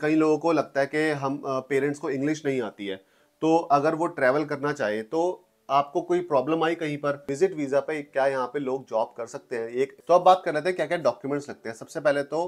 कई लोगों को लगता है कि हम पेरेंट्स को इंग्लिश नहीं आती है तो अगर वो ट्रैवल करना चाहे तो आपको कोई प्रॉब्लम आई कहीं पर विजिट वीज़ा पे क्या यहाँ पे लोग जॉब कर सकते हैं एक तो अब बात कर रहे हैं क्या क्या डॉक्यूमेंट्स लगते हैं सबसे पहले तो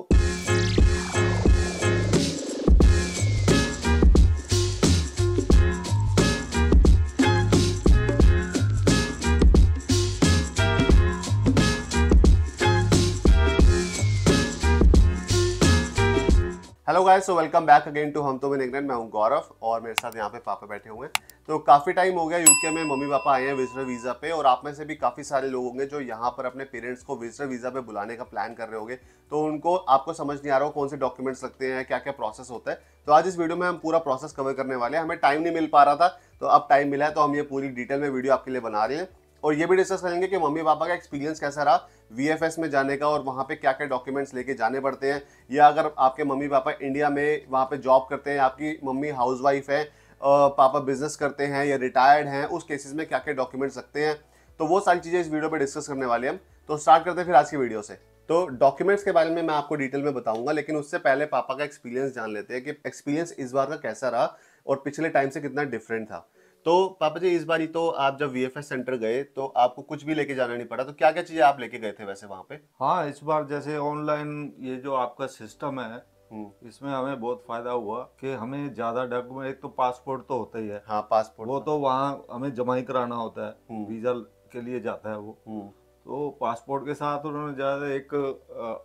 guys so welcome back again to हम तो मैं इंग्लैंड मैं हूं गौरव और मेरे साथ यहाँ पे पापा बैठे हुए हैं तो काफ़ी टाइम हो गया यूके में मम्मी पापा आए हैं विजिटर वीज़ा पे और आप में से भी काफ़ी सारे लोग होंगे जो यहाँ पर अपने पेरेंट्स को विजिटर वीज़ा पे बुलाने का प्लान कर रहे होंगे तो उनको आपको समझ नहीं आ रहा हो कौन से डॉक्यूमेंट्स लगते हैं क्या क्या प्रोसेस होता है तो आज इस वीडियो में हम पूरा प्रोसेस कवर करने वाले हैं हमें टाइम नहीं मिल पा रहा था तो अब टाइम मिला है तो हम ये पूरी डिटेल में वीडियो आपके लिए बना रहे हैं और ये भी डिस्कस करेंगे कि मम्मी पापा का एक्सपीरियंस कैसा रहा वी में जाने का और वहाँ पे क्या क्या डॉक्यूमेंट्स लेके जाने पड़ते हैं या अगर आपके मम्मी पापा इंडिया में वहाँ पे जॉब करते हैं आपकी मम्मी हाउसवाइफ है पापा बिजनेस करते हैं या रिटायर्ड हैं उस केसेस में क्या क्या डॉक्यूमेंट्स लगते हैं तो वो सारी चीज़ें इस वीडियो पर डिस्कस करने वाले हम तो स्टार्ट करते हैं फिर आज की वीडियो से तो डॉक्यूमेंट्स के बारे में मैं आपको डिटेल में बताऊंगा लेकिन उससे पहले पापा का एक्सपीरियंस जान लेते हैं कि एक्सपीरियंस इस बार का कैसा रहा और पिछले टाइम से कितना डिफरेंट था तो पापा जी इस बारी तो आप जब वीएफएस सेंटर गए तो आपको कुछ भी लेके जाना नहीं पड़ा तो क्या क्या चीजें आप लेके गए थे वैसे वहाँ पे हाँ इस बार जैसे ऑनलाइन ये जो आपका सिस्टम है हम्म। इसमें हमें बहुत फायदा हुआ कि हमें ज्यादा डॉक्यूमेंट एक तो पासपोर्ट तो होता ही है हाँ पासपोर्ट वो तो।, तो वहाँ हमें जमा ही कराना होता है वीजा हम्म। के लिए जाता है वो हम्म। तो पासपोर्ट के साथ उन्होंने ज़्यादा एक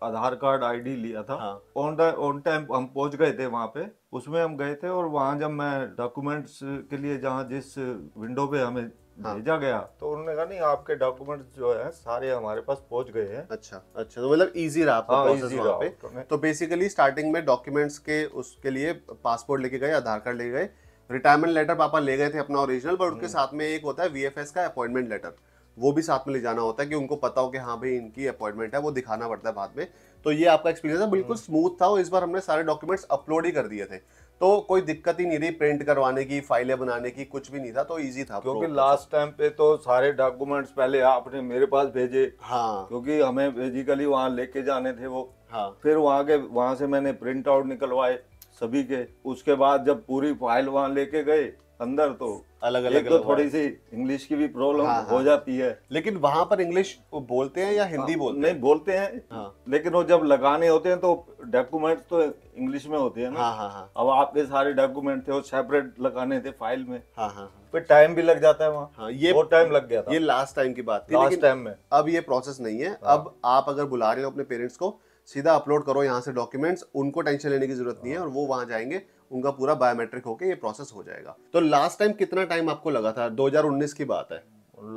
आधार कार्ड आईडी लिया था ऑन ऑन टाइम हम पहुंच गए थे वहां पे उसमें हम गए थे और वहां जब मैं डॉक्यूमेंट्स के लिए जहाँ जिस विंडो पे हमें हाँ। भेजा गया तो उन्होंने कहा नहीं आपके डॉक्यूमेंट जो है सारे हमारे पास पहुंच गए हैं अच्छा अच्छा तो मतलब इजी रहा आपका हाँ, प्रोसेस वहाँ पे तो, बेसिकली स्टार्टिंग में डॉक्यूमेंट्स के उसके लिए पासपोर्ट लेके गए आधार कार्ड लेके गए रिटायरमेंट लेटर पापा ले गए थे अपना ओरिजिनल बट उनके हम्म। साथ में एक होता है वीएफएस का अपॉइंटमेंट लेटर वो भी साथ में ले जाना होता है कि उनको पता हो कि हाँ भाई इनकी अपॉइंटमेंट है वो दिखाना पड़ता है बाद में तो ये आपका एक्सपीरियंस है बिल्कुल स्मूथ हम्म। था और इस बार हमने सारे डॉक्यूमेंट्स अपलोड ही कर दिए थे तो कोई दिक्कत ही नहीं रही प्रिंट करवाने की फाइलें बनाने की कुछ भी नहीं था तो इजी था क्योंकि लास्ट टाइम पे तो सारे डॉक्यूमेंट्स पहले आपने मेरे पास भेजे हाँ क्योंकि हमें बेसिकली वहाँ लेके जाने थे वो हाँ फिर वहाँ के वहाँ से मैंने प्रिंट आउट निकलवाए सभी के उसके बाद जब पूरी फाइल वहाँ लेके गए अंदर तो, तो अलग अलग तो थोड़ी सी इंग्लिश की भी प्रॉब्लम हाँ, हाँ, हो जाती है लेकिन वहां पर इंग्लिश वो बोलते हैं या हिंदी हाँ, बोलते नहीं बोलते हैं हाँ। लेकिन वो जब लगाने होते हैं तो डॉक्यूमेंट तो इंग्लिश में होते हैं ना हाँ, हाँ, हाँ। अब आपके सारे डॉक्यूमेंट थे वो सेपरेट लगाने थे फाइल में हाँ, हाँ, फिर टाइम भी लग जाता है वहाँ ये बहुत टाइम लग गया ये लास्ट टाइम की बात थी लास्ट टाइम में अब ये प्रोसेस नहीं है अब आप अगर बुला रहे हो अपने पेरेंट्स को सीधा अपलोड करो यहाँ से डॉक्यूमेंट्स उनको टेंशन लेने की जरूरत नहीं है और वो वहाँ जाएंगे उनका पूरा बायोमेट्रिक होके ये प्रोसेस हो जाएगा तो लास्ट टाइम कितना टाइम आपको लगा था 2019 की बात है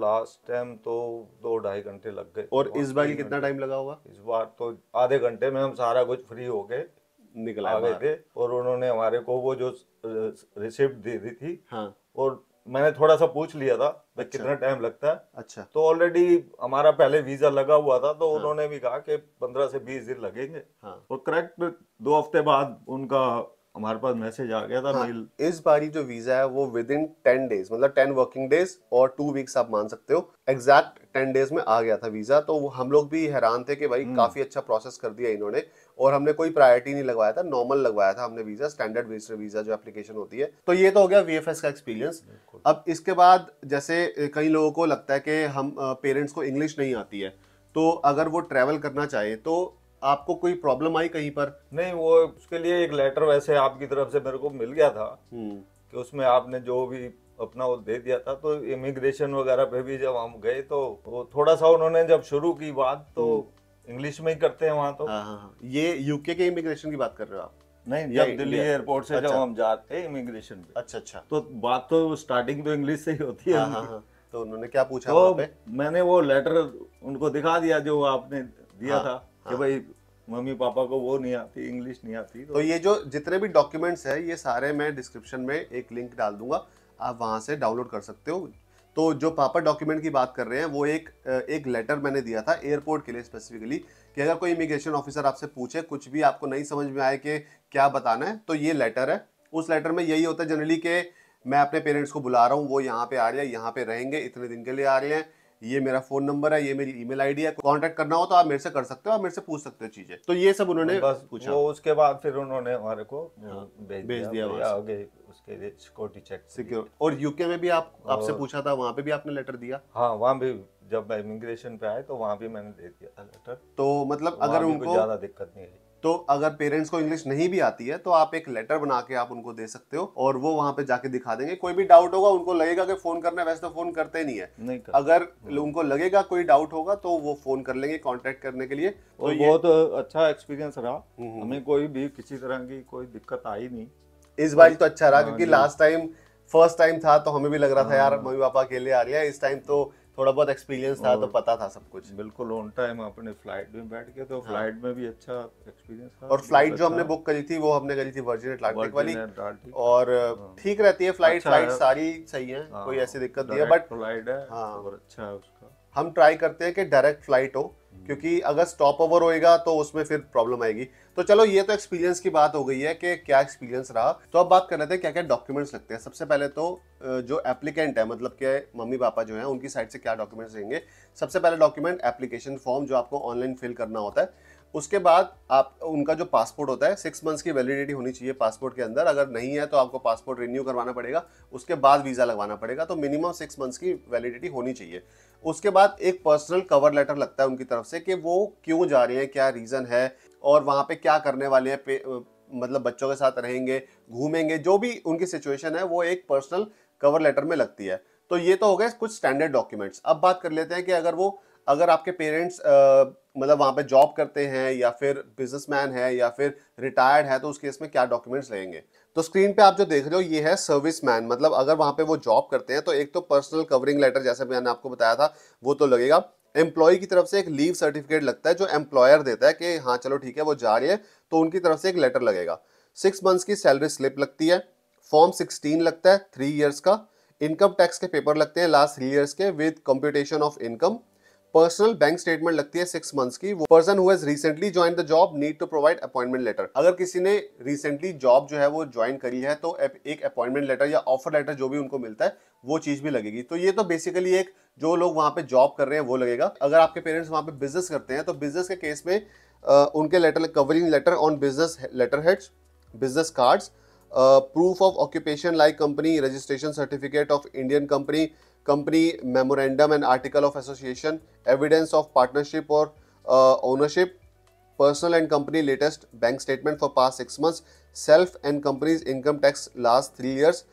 लास्ट टाइम तो दो ढाई घंटे लग गए और इस बार कितना टाइम लगा होगा इस बार तो आधे घंटे में हम सारा कुछ फ्री हो गए निकला आ गए थे और उन्होंने हमारे को वो जो रिसिप्ट दे दी थी हाँ। और मैंने थोड़ा सा पूछ लिया था अच्छा। कितना टाइम लगता है अच्छा तो ऑलरेडी हमारा पहले वीजा लगा हुआ था तो हाँ। उन्होंने भी कहा कि पंद्रह से बीस दिन लगेंगे हाँ। और करेक्ट दो हफ्ते बाद उनका हमारे पास मैसेज आ गया था हाँ, मेल इस बारी जो वीजा है वो विद इन टेन डेज मतलब टेन वर्किंग डेज और टू वीक्स आप मान सकते हो एग्जैक्ट टेन डेज में आ गया था वीजा तो हम लोग भी हैरान थे कि भाई हम्म। काफी अच्छा प्रोसेस कर दिया इन्होंने और हमने कोई प्रायोरिटी नहीं लगवाया था नॉर्मल लगवाया था हमने वीजा स्टैंडर्ड वीजा जो एप्लीकेशन होती है तो ये तो हो गया वी का एक्सपीरियंस अब इसके बाद जैसे कई लोगों को लगता है कि हम पेरेंट्स को इंग्लिश नहीं आती है तो अगर वो ट्रैवल करना चाहे तो आपको कोई प्रॉब्लम आई कहीं पर नहीं वो उसके लिए एक लेटर वैसे आपकी तरफ से मेरे को मिल गया था हम्म। कि उसमें आपने जो भी अपना वो दे दिया था तो इमिग्रेशन वगैरह पे भी जब हम गए तो वो थोड़ा सा उन्होंने जब शुरू की बात तो इंग्लिश हम्म। में ही करते हैं वहाँ तो हाँ, हाँ, हाँ। ये यूके के इमिग्रेशन की बात कर रहे हो आप नहीं जब दिल्ली एयरपोर्ट से अच्छा। जब हम जाते हैं इमिग्रेशन पे अच्छा अच्छा तो बात तो स्टार्टिंग तो इंग्लिश से ही होती है हाँ, हाँ, तो उन्होंने क्या पूछा तो मैंने वो लेटर उनको दिखा दिया जो आपने दिया था कि हाँ। भाई मम्मी पापा को वो नहीं आती इंग्लिश नहीं आती तो, तो ये जो जितने भी डॉक्यूमेंट्स हैं ये सारे मैं डिस्क्रिप्शन में एक लिंक डाल दूंगा आप वहाँ से डाउनलोड कर सकते हो तो जो पापा डॉक्यूमेंट की बात कर रहे हैं वो एक एक लेटर मैंने दिया था एयरपोर्ट के लिए स्पेसिफिकली कि अगर कोई इमिग्रेशन ऑफिसर आपसे पूछे कुछ भी आपको नहीं समझ में आए कि क्या बताना है तो ये लेटर है उस लेटर में यही होता है जनरली कि मैं अपने पेरेंट्स को बुला रहा हूँ वो यहाँ पे आ रहे हैं यहाँ पे रहेंगे इतने दिन के लिए आ रहे हैं ये मेरा फोन नंबर है ये मेरी ईमेल आईडी है कांटेक्ट करना हो तो आप मेरे से कर सकते हो आप मेरे से पूछ सकते हो चीजें तो ये सब उन्होंने बस पूछा वो उसके बाद फिर उन्होंने हमारे को हाँ, भेज दिया, दिया आगे उसके लिए सिक्योरिटी चेक सिक्योर और यूके में भी आप आपसे पूछा था वहाँ पे भी आपने लेटर दिया हाँ वहाँ भी जब इमिग्रेशन पे आए तो वहाँ भी मैंने दे दिया लेटर तो मतलब अगर उनको ज्यादा दिक्कत नहीं आई तो अगर पेरेंट्स को इंग्लिश नहीं भी आती है तो आप एक लेटर बना के आप उनको दे सकते हो और वो वहां पे जाके दिखा देंगे कोई भी डाउट होगा उनको लगेगा कि फोन करना है वैसे तो फोन करते नहीं है नहीं कर, अगर हम्म। उनको लगेगा कोई डाउट होगा तो वो फोन कर लेंगे कॉन्टेक्ट करने के लिए तो और तो बहुत अच्छा एक्सपीरियंस रहा हम्म, हम्म। हमें कोई भी किसी तरह की कोई दिक्कत आई नहीं इस बार तो अच्छा रहा हाँ, क्योंकि लास्ट टाइम फर्स्ट टाइम था तो हमें भी लग रहा था हाँ। यार मम्मी पापा अकेले आ रहे हैं इस टाइम तो थोड़ा बहुत एक्सपीरियंस था तो पता था सब कुछ बिल्कुल ऑन टाइम अपने फ्लाइट में बैठ के तो फ्लाइट हाँ। में भी अच्छा एक्सपीरियंस था और फ्लाइट मतलब जो हमने बुक अच्छा। करी थी वो हमने करी थी वर्जिन अटलांटिक वाली और हाँ। ठीक रहती है फ्लाइट अच्छा फ्लाइट सारी सही है कोई हाँ, ऐसी दिक्कत नहीं है बट फ्लाइट है और अच्छा है उसका हम ट्राई करते हैं कि डायरेक्ट फ्लाइट हो क्योंकि अगर स्टॉप ओवर होएगा तो उसमें फिर प्रॉब्लम आएगी तो चलो ये तो एक्सपीरियंस की बात हो गई है कि क्या एक्सपीरियंस रहा तो अब बात कर रहे थे क्या क्या डॉक्यूमेंट्स लगते हैं सबसे पहले तो जो एप्लीकेंट है मतलब के मम्मी पापा जो है उनकी साइड से क्या डॉक्यूमेंट्स रहेंगे सबसे पहले डॉक्यूमेंट एप्लीकेशन फॉर्म जो आपको ऑनलाइन फिल करना होता है उसके बाद आप उनका जो पासपोर्ट होता है सिक्स मंथ्स की वैलिडिटी होनी चाहिए पासपोर्ट के अंदर अगर नहीं है तो आपको पासपोर्ट रिन्यू करवाना पड़ेगा उसके बाद वीज़ा लगवाना पड़ेगा तो मिनिमम सिक्स मंथ्स की वैलिडिटी होनी चाहिए उसके बाद एक पर्सनल कवर लेटर लगता है उनकी तरफ से कि वो क्यों जा रहे हैं क्या रीज़न है और वहाँ पर क्या करने वाले हैं मतलब बच्चों के साथ रहेंगे घूमेंगे जो भी उनकी सिचुएशन है वो एक पर्सनल कवर लेटर में लगती है तो ये तो हो गए कुछ स्टैंडर्ड डॉक्यूमेंट्स अब बात कर लेते हैं कि अगर वो अगर आपके पेरेंट्स मतलब वहाँ पे जॉब करते हैं या फिर बिजनेसमैन है या फिर रिटायर्ड है तो उस केस में क्या डॉक्यूमेंट्स लगेंगे तो स्क्रीन पे आप जो देख रहे हो ये है सर्विस मैन मतलब अगर वहाँ पे वो जॉब करते हैं तो एक तो पर्सनल कवरिंग लेटर जैसे मैंने आपको बताया था वो तो लगेगा एम्प्लॉय की तरफ से एक लीव सर्टिफिकेट लगता है जो एम्प्लॉयर देता है कि हाँ चलो ठीक है वो जा रही है तो उनकी तरफ से एक लेटर लगेगा सिक्स मंथ्स की सैलरी स्लिप लगती है फॉर्म सिक्सटीन लगता है थ्री ईयर्स का इनकम टैक्स के पेपर लगते हैं लास्ट थ्री ईयर्स के with computation of income personal bank statement लगती है सिक्स मंथ्स की वो person who's recently join the job need to provide appointment letter अगर किसी ने रिसेंटली जॉब जो है वो ज्वाइन करी है तो एक अपॉइंटमेंट लेटर या ऑफर लेटर जो भी उनको मिलता है वो चीज भी लगेगी तो ये तो बेसिकली एक जो लोग वहाँ पे जॉब कर रहे हैं वो लगेगा अगर आपके पेरेंट्स वहाँ पे बिजनेस करते हैं तो बिजनेस के केस में आ, उनके letter covering letter on business letter heads business cards proof of occupation like company registration certificate of Indian company, company memorandum and article of association, evidence of partnership or uh, ownership, personal and company latest bank statement for past 6 months, self and company's income tax last 3 years,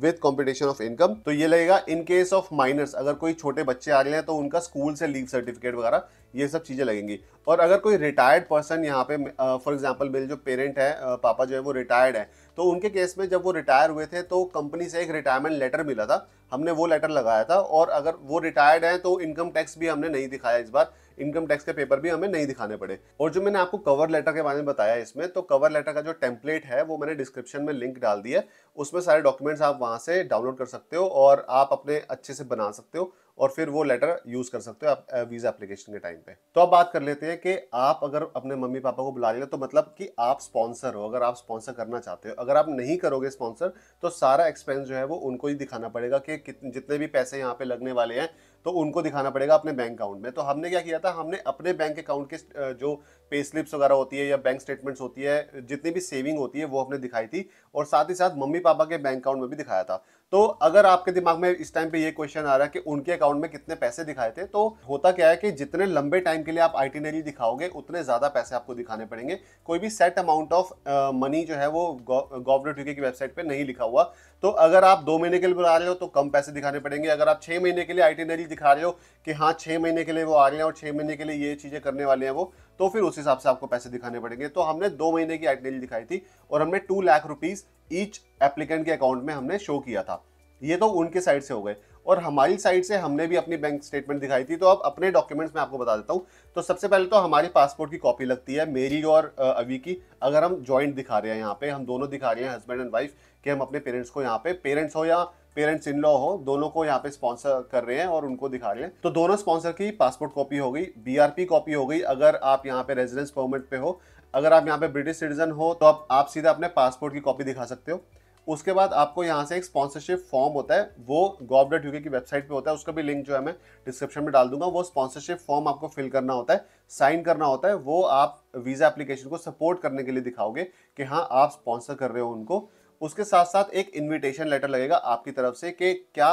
with competition of income तो ये लगेगा in case of minors अगर कोई छोटे बच्चे आ रहे हैं तो उनका स्कूल से लीव सर्टिफिकेट वगैरह ये सब चीज़ें लगेंगी और अगर कोई रिटायर्ड पर्सन यहाँ पे फॉर एग्जांपल मेरे जो पेरेंट है पापा जो है वो रिटायर्ड है तो उनके केस में जब वो रिटायर हुए थे तो कंपनी से एक रिटायरमेंट लेटर मिला था हमने वो लेटर लगाया था और अगर वो रिटायर्ड है तो इनकम टैक्स भी हमने नहीं दिखाया इस बार इनकम टैक्स के पेपर भी हमें नहीं दिखाने पड़े और जो मैंने आपको कवर लेटर के बारे में बताया इसमें तो कवर लेटर का जो टेम्पलेट है वो मैंने डिस्क्रिप्शन में लिंक डाल दिया उसमें सारे डॉक्यूमेंट्स आप वहाँ से डाउनलोड कर सकते हो और आप अपने अच्छे से बना सकते हो और फिर वो लेटर यूज़ कर सकते हो आप वीज़ा एप्लीकेशन के टाइम पे तो अब बात कर लेते हैं कि आप अगर अपने मम्मी पापा को बुला लिया तो मतलब कि आप स्पॉन्सर हो अगर आप स्पॉन्सर करना चाहते हो अगर आप नहीं करोगे स्पॉन्सर तो सारा एक्सपेंस जो है वो उनको ही दिखाना पड़ेगा कि जितने भी पैसे यहाँ पे लगने वाले हैं तो उनको दिखाना पड़ेगा अपने बैंक अकाउंट में तो हमने क्या किया था हमने अपने बैंक अकाउंट के जो पे स्लिप्स वगैरह होती है या बैंक स्टेटमेंट्स होती है जितनी भी सेविंग होती है वो हमने दिखाई थी और साथ ही साथ मम्मी पापा के बैंक अकाउंट में भी दिखाया था तो अगर आपके दिमाग में इस टाइम पे ये क्वेश्चन आ रहा है कि उनके अकाउंट में कितने पैसे दिखाए थे तो होता क्या है कि जितने लंबे टाइम के लिए आप आई दिखाओगे उतने ज़्यादा पैसे आपको दिखाने पड़ेंगे कोई भी सेट अमाउंट ऑफ मनी जो है वो गवर्नमेंट यूके की वेबसाइट पर नहीं लिखा हुआ तो अगर आप दो महीने के लिए बुला रहे हो तो कम पैसे दिखाने पड़ेंगे अगर आप छः महीने के लिए आई दिखा रहे हो कि हाँ छः महीने के लिए वो आ रहे हैं और छः महीने के लिए ये चीज़ें करने वाले हैं वो तो फिर उस हिसाब से आपको पैसे दिखाने पड़ेंगे तो हमने दो महीने की आइटनरी दिखाई थी और हमने two lakh rupees each applicant के अकाउंट में हमने शो किया था ये तो उनके साइड से हो गए और हमारी साइड से हमने भी अपनी बैंक स्टेटमेंट दिखाई थी तो अब अपने डॉक्यूमेंट्स में आपको बता देता हूँ तो सबसे पहले तो हमारी पासपोर्ट की कॉपी लगती है मेरी और अभी की अगर हम जॉइंट दिखा रहे हैं यहाँ पे हम दोनों दिखा रहे हैं हस्बैंड एंड वाइफ कि हम अपने पेरेंट्स को यहाँ पे पेरेंट्स हो या पेरेंट्स इन लॉ हो दोनों को यहाँ पे स्पॉन्सर कर रहे हैं और उनको दिखा रहे हैं तो दोनों स्पॉन्सर की पासपोर्ट कॉपी हो गई बीआरपी कॉपी हो गई अगर आप यहाँ पे रेजिडेंस परमिट पे हो अगर आप यहाँ पे ब्रिटिश सिटीजन हो तो आप, आप सीधा अपने पासपोर्ट की कॉपी दिखा सकते हो उसके बाद आपको यहाँ से एक स्पॉन्सरशिप फॉर्म होता है वो गॉव डॉट यूके की वेबसाइट पे होता है उसका भी लिंक जो है मैं डिस्क्रिप्शन में डाल दूंगा वो स्पॉन्सरशिप फॉर्म आपको फिल करना होता है साइन करना होता है वो आप वीज़ा एप्लीकेशन को सपोर्ट करने के लिए दिखाओगे कि हाँ आप स्पॉन्सर कर रहे हो उनको उसके साथ साथ एक इनविटेशन लेटर लगेगा आपकी तरफ से कि क्या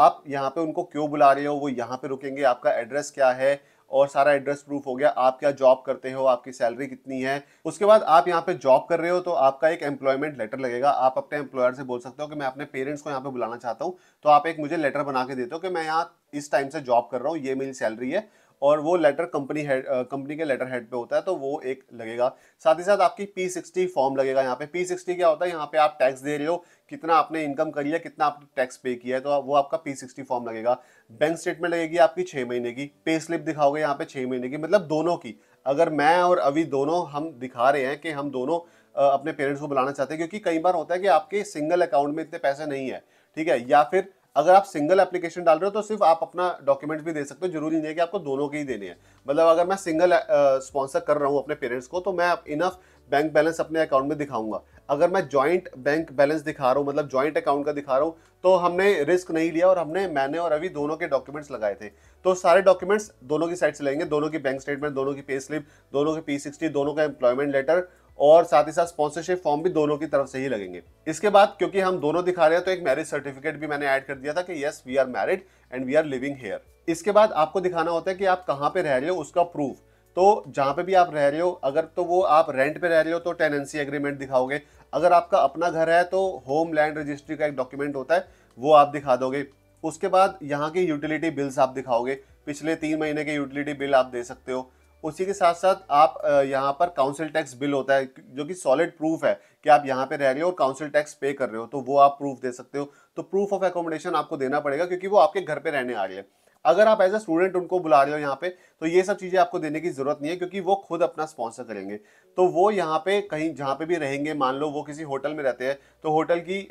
आप यहाँ पे उनको क्यों बुला रहे हो वो यहाँ पे रुकेंगे आपका एड्रेस क्या है और सारा एड्रेस प्रूफ हो गया आप क्या जॉब करते हो आपकी सैलरी कितनी है उसके बाद आप यहाँ पे जॉब कर रहे हो तो आपका एक एम्प्लॉयमेंट लेटर लगेगा आप अपने एम्प्लॉयर से बोल सकते हो कि मैं अपने पेरेंट्स को यहाँ पे बुलाना चाहता हूँ तो आप एक मुझे लेटर बना के देते हो कि मैं यहाँ इस टाइम से जॉब कर रहा हूँ ये मेरी सैलरी है और वो लेटर कंपनी हेड कंपनी के लेटर हेड पे होता है तो वो एक लगेगा साथ ही साथ आपकी पी सिक्सटी फॉर्म लगेगा यहाँ पे पी सिक्सटी क्या होता है यहाँ पे आप टैक्स दे रहे हो कितना आपने इनकम करी है कितना आपने टैक्स पे किया है तो वो आपका पी सिक्सटी फॉर्म लगेगा बैंक स्टेटमेंट लगेगी आपकी छः महीने की पे स्लिप दिखाओगे यहाँ पे छः महीने की मतलब दोनों की अगर मैं और अभी दोनों हम दिखा रहे हैं कि हम दोनों अपने पेरेंट्स को बुलाना चाहते हैं क्योंकि कई बार होता है कि आपके सिंगल अकाउंट में इतने पैसे नहीं है ठीक है या फिर अगर आप सिंगल एप्लीकेशन डाल रहे हो तो सिर्फ आप अपना डॉक्यूमेंट्स भी दे सकते हो जरूरी नहीं है कि आपको दोनों के ही देने हैं मतलब अगर मैं सिंगल स्पॉन्सर कर रहा हूँ अपने पेरेंट्स को तो मैं इनफ बैंक बैलेंस अपने अकाउंट में दिखाऊंगा अगर मैं जॉइंट बैंक बैलेंस दिखा रहा हूँ मतलब ज्वाइंट अकाउंट का दिखा रहा हूँ तो हमने रिस्क नहीं लिया और हमने मैंने और अभी दोनों के डॉक्यूमेंट्स लगाए थे तो सारे डॉक्यूमेंट्स दोनों की साइड से लेंगे दोनों की बैंक स्टेटमेंट दोनों की पे स्लिप दोनों की पी सिक्सटी दोनों का एम्प्लॉयमेंट लेटर और साथ ही साथ स्पॉन्सरशिप फॉर्म भी दोनों की तरफ से ही लगेंगे इसके बाद क्योंकि हम दोनों दिखा रहे हैं तो एक मैरिज सर्टिफिकेट भी मैंने ऐड कर दिया था कि yes we are married and we are living here इसके बाद आपको दिखाना होता है कि आप कहाँ पे रह रहे हो उसका प्रूफ तो जहाँ पे भी आप रह रहे हो अगर तो वो आप रेंट पे रह रहे हो तो टेनेंसी एग्रीमेंट दिखाओगे अगर आपका अपना घर है तो होम लैंड रजिस्ट्री का एक डॉक्यूमेंट होता है वो आप दिखा दोगे उसके बाद यहाँ के यूटिलिटी बिल्स आप दिखाओगे पिछले तीन महीने के यूटिलिटी बिल आप दे सकते हो उसी के साथ साथ आप यहाँ पर काउंसिल टैक्स बिल होता है जो कि सॉलिड प्रूफ है कि आप यहाँ पे रह रहे हो और काउंसिल टैक्स पे कर रहे हो तो वो आप प्रूफ दे सकते हो तो प्रूफ ऑफ एकोमोडेशन आपको देना पड़ेगा क्योंकि वो आपके घर पे रहने आ रही है अगर आप एज अ स्टूडेंट उनको बुला रहे हो यहाँ पे तो ये सब चीज़ें आपको देने की ज़रूरत नहीं है क्योंकि वो खुद अपना स्पॉन्सर करेंगे तो वो यहाँ पे कहीं जहाँ पे भी रहेंगे मान लो वो किसी होटल में रहते हैं तो होटल की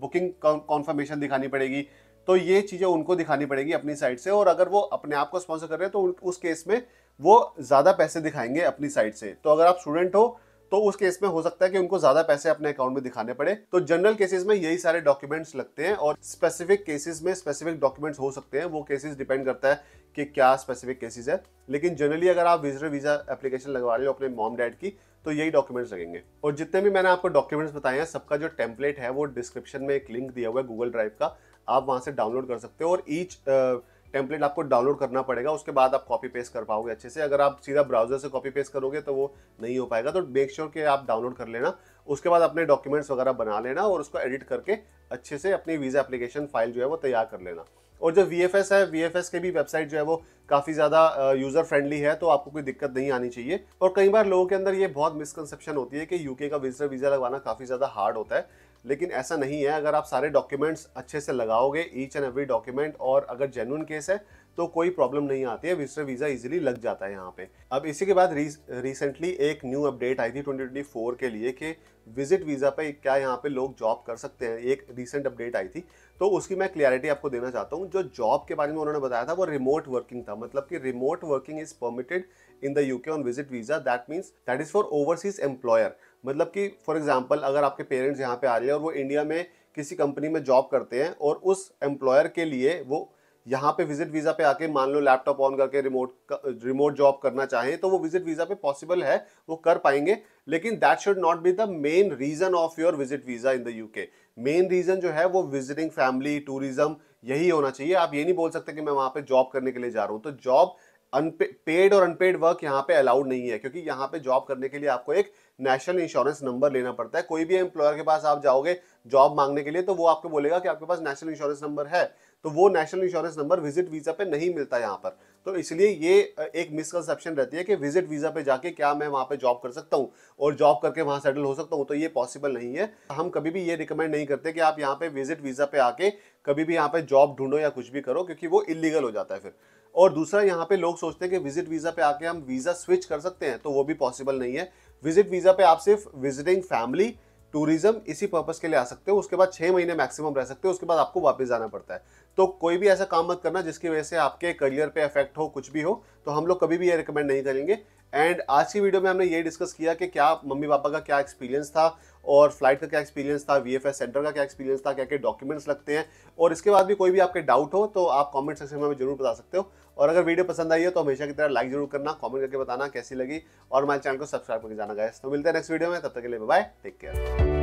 बुकिंग कॉन्फर्मेशन दिखानी पड़ेगी तो ये चीज़ें उनको दिखानी पड़ेगी अपनी साइड से और अगर वो अपने आप को स्पॉन्सर कर रहे हैं तो उस केस में वो ज़्यादा पैसे दिखाएंगे अपनी साइड से तो अगर आप स्टूडेंट हो तो उस केस में हो सकता है कि उनको ज्यादा पैसे अपने अकाउंट में दिखाने पड़े तो जनरल केसेस में यही सारे डॉक्यूमेंट्स लगते हैं और स्पेसिफिक केसेस में स्पेसिफिक डॉक्यूमेंट्स हो सकते हैं वो केसेस डिपेंड करता है कि क्या स्पेसिफिक केसेस है लेकिन जनरली अगर आप विजिटर वीजा एप्लीकेशन लगवा रहे हो अपने मॉम डैड की तो यही डॉक्यूमेंट्स लगेंगे और जितने भी मैंने आपको डॉक्यूमेंट्स बताए हैं सबका जो टेम्पलेट है वो डिस्क्रिप्शन में एक लिंक दिया हुआ है गूगल ड्राइव का आप वहां से डाउनलोड कर सकते हो और ईच टेम्पलेट आपको डाउनलोड करना पड़ेगा उसके बाद आप कॉपी पेस्ट कर पाओगे अच्छे से अगर आप सीधा ब्राउजर से कॉपी पेस्ट करोगे तो वो नहीं हो पाएगा तो मेक श्योर sure कि आप डाउनलोड कर लेना उसके बाद अपने डॉक्यूमेंट्स वगैरह बना लेना और उसको एडिट करके अच्छे से अपनी वीज़ा एप्लीकेशन फाइल जो है वो तैयार कर लेना और जो वी है वी के भी वेबसाइट जो है वो काफ़ी ज़्यादा यूज़र फ्रेंडली है तो आपको कोई दिक्कत नहीं आनी चाहिए और कई बार लोगों के अंदर ये बहुत मिसकनसेप्शन होती है कि यूके का विजिटर वीज़ा लगवाना काफ़ी ज़्यादा हार्ड होता है लेकिन ऐसा नहीं है अगर आप सारे डॉक्यूमेंट्स अच्छे से लगाओगे ईच एंड एवरी डॉक्यूमेंट और अगर जेनुअन केस है तो कोई प्रॉब्लम नहीं आती है विजिटर वीज़ा इजीली लग जाता है यहाँ पे अब इसी के बाद रिसेंटली एक न्यू अपडेट आई थी ट्वेंटी के लिए कि विजिट वीज़ा पे क्या यहाँ पे लोग जॉब कर सकते हैं एक रिसेंट अपडेट आई थी तो उसकी मैं क्लियरिटी आपको देना चाहता हूँ जो जॉब के बारे में उन्होंने बताया था वो रिमोट वर्किंग था मतलब कि remote working is permitted in the UK on visit visa that means that is for overseas employer मतलब कि फॉर एग्जांपल अगर आपके पेरेंट्स यहाँ पे आ रहे हैं और वो इंडिया में किसी कंपनी में जॉब करते हैं और उस एम्प्लॉयर के लिए वो यहाँ पे विजिट वीज़ा पे आके मान लो लैपटॉप ऑन करके रिमोट रिमोट जॉब करना चाहें तो वो विजिट वीज़ा पे पॉसिबल है वो कर पाएंगे लेकिन that should not be the main reason of your visit visa in the UK main reason जो है वो विजिटिंग फैमिली टूरिज्म यही होना चाहिए आप ये नहीं बोल सकते कि मैं वहाँ पर जॉब करने के लिए जा रहा हूँ तो जॉब पेड और अनपेड वर्क यहाँ पे अलाउड नहीं है क्योंकि यहाँ पे जॉब करने के लिए आपको एक नेशनल इंश्योरेंस नंबर लेना पड़ता है कोई भी एम्प्लॉयर के पास आप जाओगे जॉब मांगने के लिए तो वो आपको बोलेगा कि आपके पास नेशनल इंश्योरेंस नंबर है तो वो national insurance number visit visa पे नहीं मिलता यहाँ पर तो इसलिए ये एक मिसकनसेप्शन रहती है कि विजिट वीज़ा पे जाके क्या मैं वहाँ पे जॉब कर सकता हूँ और जॉब करके वहाँ सेटल हो सकता हूँ तो ये पॉसिबल नहीं है हम कभी भी ये रिकमेंड नहीं करते कि आप यहाँ पे विजिट वीज़ा पे आके कभी भी यहाँ पे जॉब ढूंढो या कुछ भी करो क्योंकि वो इलीगल हो जाता है फिर और दूसरा यहाँ पे लोग सोचते हैं कि विजिट वीज़ा पे आके हम वीज़ा स्विच कर सकते हैं तो वो भी पॉसिबल नहीं है विजिट वीज़ा पे आप सिर्फ विजिटिंग फैमिली टूरिज्म इसी पर्पज़ के लिए आ सकते हो उसके बाद छः महीने मैक्सिमम रह सकते हो उसके बाद आपको वापस जाना पड़ता है तो कोई भी ऐसा काम मत करना जिसकी वजह से आपके करियर पे इफेक्ट हो कुछ भी हो तो हम लोग कभी भी ये रिकमेंड नहीं करेंगे एंड आज की वीडियो में हमने ये डिस्कस किया कि क्या मम्मी पापा का क्या एक्सपीरियंस था और फ्लाइट का क्या एक्सपीरियंस था वी सेंटर का क्या एक्सपीरियंस था क्या क्या डॉक्यूमेंट्स लगते हैं और इसके बाद भी कोई भी आपके डाउट हो तो आप कमेंट सेक्शन में हमें जरूर बता सकते हो और अगर वीडियो पसंद आई है तो हमेशा की तरह लाइक जरूर करना कॉमेंट करके बताना कैसी लगी और हमारे चैनल को सब्सक्राइब करके जाना गए तो मिलते हैं नेक्स्ट वीडियो में तब तक के लिए बाय टेक केयर